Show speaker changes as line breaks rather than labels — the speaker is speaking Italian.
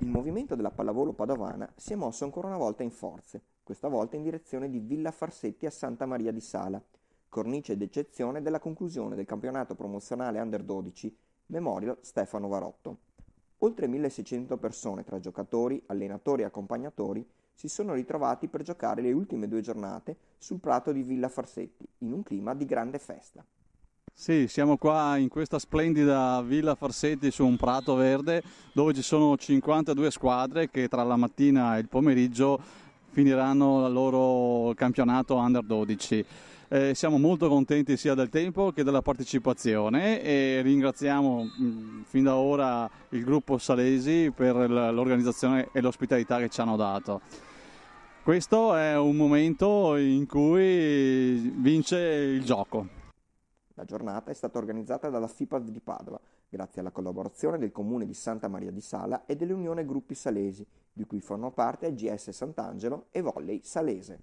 Il movimento della pallavolo padovana si è mosso ancora una volta in forze, questa volta in direzione di Villa Farsetti a Santa Maria di Sala, cornice d'eccezione della conclusione del campionato promozionale Under 12 Memorial Stefano Varotto. Oltre 1600 persone tra giocatori, allenatori e accompagnatori si sono ritrovati per giocare le ultime due giornate sul prato di Villa Farsetti, in un clima di grande festa.
Sì, siamo qua in questa splendida Villa Farsetti su un prato verde dove ci sono 52 squadre che tra la mattina e il pomeriggio finiranno il loro campionato Under 12. Eh, siamo molto contenti sia del tempo che della partecipazione e ringraziamo mh, mm, fin da ora il gruppo Salesi per l'organizzazione e l'ospitalità che ci hanno dato. Questo è un momento in cui vince il gioco. La giornata
è stata organizzata dalla FIPAD di Padova, grazie alla collaborazione del Comune di Santa Maria di Sala e dell'Unione Gruppi Salesi, di cui fanno parte GS Sant'Angelo e Volley Salese.